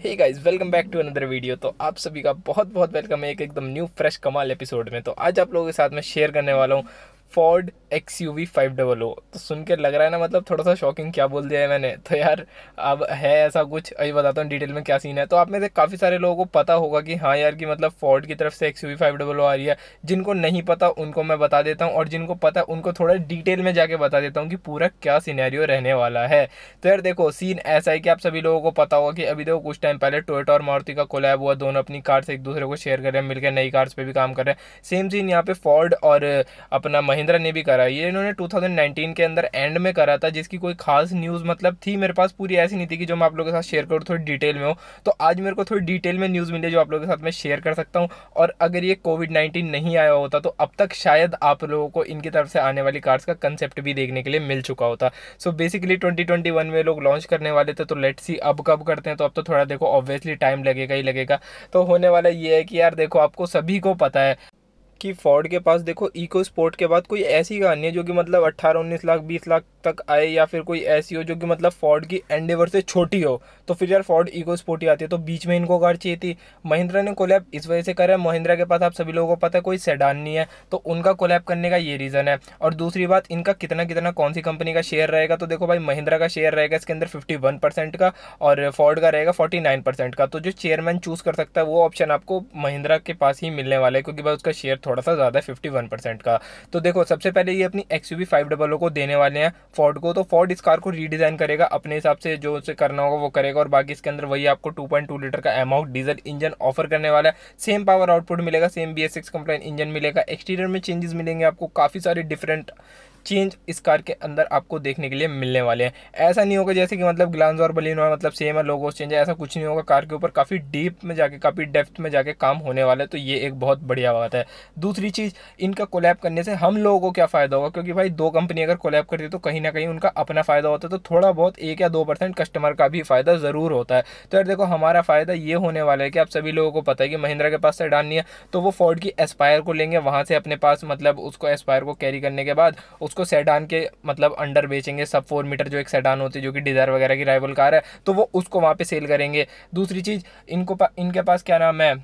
hey guys welcome back to another video तो आप सभी का बहुत बहुत वेलकम है एक एकदम न्यू फ्रेश कमाल एपिसोड में तो आज आप लोगों के साथ मैं शेयर करने वाला हूँ Ford X U V five double O तो सुन के लग रहा है ना मतलब थोड़ा सा शॉकिंग क्या बोल दिया है मैंने तो यार अब है ऐसा कुछ अभी बताता हूँ डिटेल में क्या सीन है तो आप में से काफ़ी सारे लोगों को पता होगा कि हाँ यार कि मतलब फोर्ड की तरफ से X U V five double O आ रही है जिनको नहीं पता उनको मैं बता देता हूँ और जिनको पता उनको थोड़ा डिटेल में जाके बता देता हूँ कि पूरा क्या सीनैरियो रहने वाला है तो यार देखो सीन ऐसा है कि आप सभी लोगों को पता होगा कि अभी देखो कुछ टाइम पहले टोयोटा और मारुति का कोलैब हुआ दोनों अपनी कार से एक दूसरे को शेयर कर रहे हैं मिलकर नई कार्स पर भी काम कर रहे हैं सेम सीन यहाँ पे फोर्ड और अपना महिंद्रा महिंद्रा ने भी करा ये इन्होंने 2019 के अंदर एंड में करा था जिसकी कोई खास न्यूज़ मतलब थी मेरे पास पूरी ऐसी नहीं थी कि जो मैं आप लोगों के साथ शेयर करूँ थोड़ी डिटेल में हो तो आज मेरे को थोड़ी डिटेल में न्यूज़ मिली जो आप लोगों के साथ मैं शेयर कर सकता हूँ और अगर ये कोविड नाइन्टीन नहीं आया होता तो अब तक शायद आप लोगों को इनकी तरफ से आने वाली कार्स का कंसेप्ट भी देखने के लिए मिल चुका होता सो बेसिकली ट्वेंटी में लोग लॉन्च करने वाले थे तो लेट सी अब कब करते हैं तो अब तो थोड़ा देखो ऑब्वियसली टाइम लगेगा ही लगेगा तो होने वाला ये है कि यार देखो आपको सभी को पता है कि फोर्ड के पास देखो इको स्पोर्ट के बाद कोई ऐसी गाड़ी है जो कि मतलब अट्ठारह उन्नीस लाख बीस लाख तक आए या फिर कोई ऐसी हो जो कि मतलब फोर्ड की एंडेवर से छोटी हो तो फिर यार फोर्ड इको स्पोर्ट ही आती है तो बीच में इनको कार चाहिए थी महिंद्रा ने कोलैप इस वजह से करा है महिंद्रा के पास आप सभी लोगों को पता है कोई सेडान नहीं है तो उनका कोलैप करने का ये रीज़न है और दूसरी बात इनका कितना कितना कौन सी कंपनी का शेयर रहेगा तो देखो भाई महिंद्रा का शेयर रहेगा इसके अंदर फिफ्टी वन परसेंट का और फोर्ड का रहेगा फोर्टी नाइन परसेंट का तो जो चेयरमैन चूज़ कर सकता है वो ऑप्शन आपको महिंद्रा के पास ही मिलने वाला है क्योंकि भाई उसका शेयर थोड़ा थोड़ा सा ज़्यादा है फिफ्टी वन परसेंट का तो देखो सबसे पहले ये अपनी X U five double O को देने वाले हैं फोर्ड को तो फोर्ड इस कार को रीडिज़ाइन करेगा अपने हिसाब से जो उसे करना होगा वो करेगा और बाकी इसके अंदर वही आपको टू पॉइंट टू लीटर का अमाउंट डीजल इंजन ऑफर करने वाला है सेम पावर आउटपुट मिलेगा same B S six compliant engine मिलेगा एक्सटीरियर में चेंजेस मिलेंगे आपको काफ़ी सारे डिफरेंट चेंज इस कार के अंदर आपको देखने के लिए मिलने वाले हैं ऐसा नहीं होगा जैसे कि मतलब ग्लांस और बलिन और मतलब सेम है लोगोस चेंज है ऐसा कुछ नहीं होगा कार के ऊपर काफ़ी डीप में जाके काफ़ी डेप्थ में जाके काम होने वाला है तो ये एक बहुत बढ़िया बात है दूसरी चीज़ इनका कोलैप करने से हम लोगों को क्या फ़ायदा होगा क्योंकि भाई दो कंपनी अगर कोलैप करती है तो कहीं ना कहीं उनका अपना फ़ायदा होता है तो थोड़ा बहुत एक या दो परसेंट कस्टमर का भी फ़ायदा ज़रूर होता है तो यार देखो हमारा फ़ायदा ये होने वाला है कि आप सभी लोगों को पता है कि महिंद्रा के पास से नहीं है तो वो फोर्ड की एस्पायर को लेंगे वहाँ से अपने पास मतलब उसको एस्पायर को कैरी करने के बाद उस उसको सेडान के मतलब अंडर बेचेंगे सब फोर मीटर जो एक सेडान होती है जो कि डिज़ायर वगैरह की राइवल कार है तो वो उसको वहाँ पर सेल करेंगे दूसरी चीज़ इनको पा, इनके पास क्या नाम है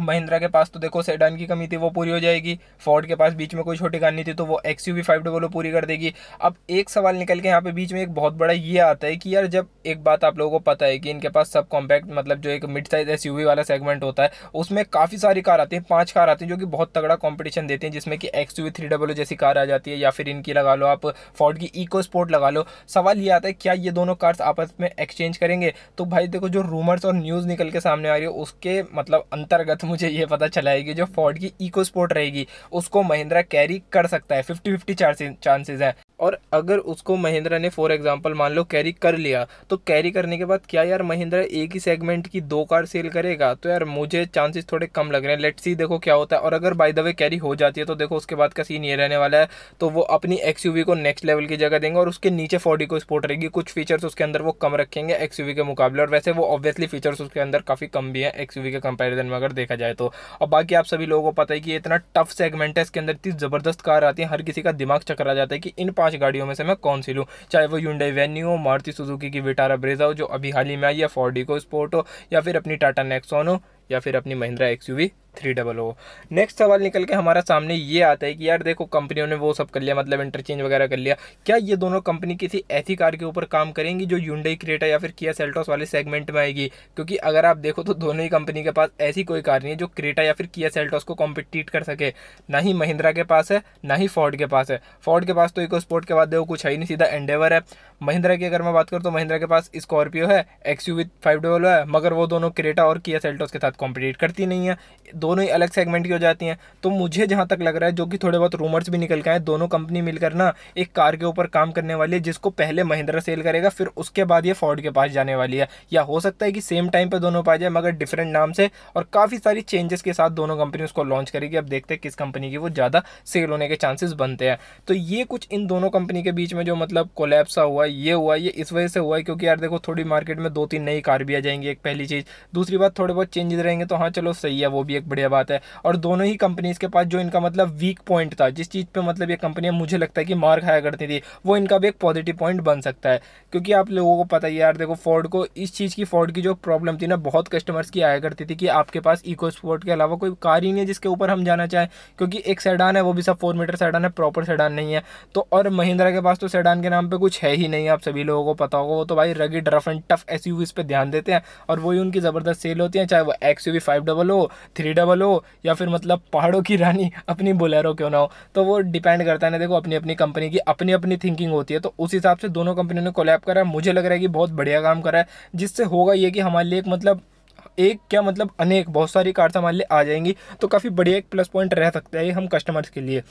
महिंद्रा के पास तो देखो सेडान की कमी थी वो पूरी हो जाएगी फोर्ड के पास बीच में कोई छोटी कार नहीं थी तो वो X U V five double पूरी कर देगी अब एक सवाल निकल के यहाँ पे बीच में एक बहुत बड़ा ये आता है कि यार जब एक बात आप लोगों को पता है कि इनके पास सब कॉम्पैक्ट मतलब जो एक मिड साइज एस वाला सेगमेंट होता है उसमें काफ़ी सारी कार आती है पाँच कार आती है जो कि बहुत तगड़ा कॉम्पिटिशन देती हैं जिसमें कि एक्स यू थ्री जैसी कार आ जाती है या फिर इनकी लगा लो आप फोर्ड की इको स्पोर्ट लगा लो सवाल ये आता है क्या ये दोनों कार्स आपस में एक्सचेंज करेंगे तो भाई देखो जो रूमर्स और न्यूज़ निकल के सामने आ रही है उसके मतलब अंतर्गत तो मुझे ये पता चला है कि जो फोर्ड की इको स्पोर्ट रहेगी उसको महिंद्रा कैरी कर सकता है फिफ्टी फिफ्टी चांसेज हैं और अगर उसको महिंद्रा ने फॉर एग्जांपल मान लो कैरी कर लिया तो कैरी करने के बाद क्या यार महिंद्रा एक ही सेगमेंट की दो कार सेल करेगा तो यार मुझे चांसेस थोड़े कम लग रहे हैं लेट्स सी देखो क्या होता है और अगर बाय द वे कैरी हो जाती है तो देखो उसके बाद का सीन ये रहने वाला है तो वो अपनी एक्स को नेक्स्ट लेवल की जगह देंगे और उसके नीचे फोर्टी को स्पोर्ट रहेगी कुछ फीचर्स उसके अंदर वो कम रखेंगे एक्स के मुकाबले और वैसे वो ऑब्वियसली फीचर्स उसके अंदर काफ़ी कम भी हैं एक्स के कंपेरिजन में अगर देखा जाए तो और बाकी आप सभी लोगों को पता है कि इतना टफ सेगमेंट है इसके अंदर इतनी ज़बरदस्त कार आती है हर किसी का दिमाग चकरा जाता है कि इन पांच गाड़ियों में से मैं कौन सी लूँ चाहे वो यूंडे वेन्यू हो मारुति सुजुकी की विटारा ब्रेजा हो जो अभी हाल ही में आई है को स्पोर्ट हो या फिर अपनी टाटा नेक्सॉन हो या फिर अपनी Mahindra X U three double हो नेक्स्ट सवाल निकल के हमारा सामने ये आता है कि यार देखो कंपनियों ने वो सब कर लिया मतलब इंटरचेंज वगैरह कर लिया क्या ये दोनों कंपनी किसी ऐसी कार के ऊपर काम करेंगी जो यूनडई क्रिएटा या फिर किया सेल्टॉस वाले सेगमेंट में आएगी क्योंकि अगर आप देखो तो दोनों ही कंपनी के पास ऐसी कोई कार नहीं है जो क्रेटा या फिर किया सेल्टॉस को कॉम्पिटिट कर सके ना ही महिंद्रा के पास है ना ही फोर्ड के पास है फोर्ड के पास तो इको स्पोर्ट के बाद देखो कुछ है ही नहीं सीधा एंडेवर है महिंद्रा की अगर मैं बात करूँ तो महिंद्रा के पास स्कॉर्पियो है X U with five double है मगर वो दोनों क्रेटा और किया सेल्टोस के साथ कॉम्पिटेट करती नहीं है दोनों ही अलग सेगमेंट की हो जाती हैं तो मुझे जहाँ तक लग रहा है जो कि थोड़े बहुत रूमर्स भी निकल के आए दोनों कंपनी मिलकर ना एक कार के ऊपर काम करने वाली है जिसको पहले महिंद्रा सेल करेगा फिर उसके बाद ये फॉर्ड के पास जाने वाली है या हो सकता है कि सेम टाइम पर दोनों पा जाए मगर डिफरेंट नाम से और काफ़ी सारी चेंजेस के साथ दोनों कंपनी उसको लॉन्च करेगी अब देखते हैं किस कंपनी की वो ज़्यादा सेल होने के चांसेस बनते हैं तो ये कुछ इन दोनों कंपनी के बीच में जो मतलब कोलेप्सा हुआ ये हुआ ये इस वजह से हुआ है क्योंकि यार देखो थोड़ी मार्केट में दो तीन नई कार भी आ जाएंगी एक पहली चीज़ दूसरी बात थोड़े बहुत चेंजेस रहेंगे तो हाँ चलो सही है वो भी एक बढ़िया बात है और दोनों ही कंपनीज़ के पास जो इनका मतलब वीक पॉइंट था जिस चीज़ पर मतलब ये कंपनियाँ मुझे लगता है कि मार खाया करती थी वो इनका भी एक पॉजिटिव पॉइंट बन सकता है क्योंकि आप लोगों को पता ही यार देखो फोर्ड को इस चीज़ की फोर्ड की जो प्रॉब्लम थी ना बहुत कस्टमर्स की आया करती थी कि आपके पास इको स्पोर्ट के अलावा कोई कार ही नहीं है जिसके ऊपर हम जाना चाहें क्योंकि एक सेडान है वो भी सब फोर मीटर सेडान है प्रॉपर सेडान नहीं है तो और महिंद्रा के पास तो सेडान के नाम पर कुछ है ही नहीं नहीं आप सभी लोगों को पता होगा वो तो भाई rugged rough and tough S U पे ध्यान देते हैं और वही उनकी ज़बरदस्त सेल होती है चाहे वो एक्स यू फाइव डबल हो थ्री डबल हो या फिर मतलब पहाड़ों की रानी अपनी बोलेरो क्यों ना हो तो वो डिपेंड करता है ना देखो अपनी अपनी कंपनी की अपनी अपनी थिंकिंग होती है तो उस हिसाब से दोनों कंपनियों ने कोलैब करा है मुझे लग रहा है कि बहुत बढ़िया काम करा है जिससे होगा ये कि हमारे लिए एक मतलब एक क्या मतलब अनेक बहुत सारी कार्स हमारे लिए आ जाएंगी तो काफ़ी बढ़िया एक प्लस पॉइंट रह सकता है हम कस्टमर्स के लिए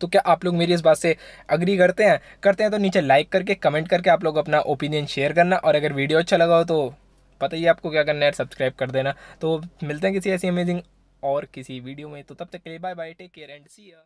तो क्या आप लोग मेरी इस बात से अग्री करते हैं करते हैं तो नीचे लाइक करके कमेंट करके आप लोग अपना ओपिनियन शेयर करना और अगर वीडियो अच्छा लगा हो तो पता ही आपको क्या करना है सब्सक्राइब कर देना तो मिलते हैं किसी ऐसी अमेजिंग और किसी वीडियो में तो तब तक के लिए bye bye take care and see या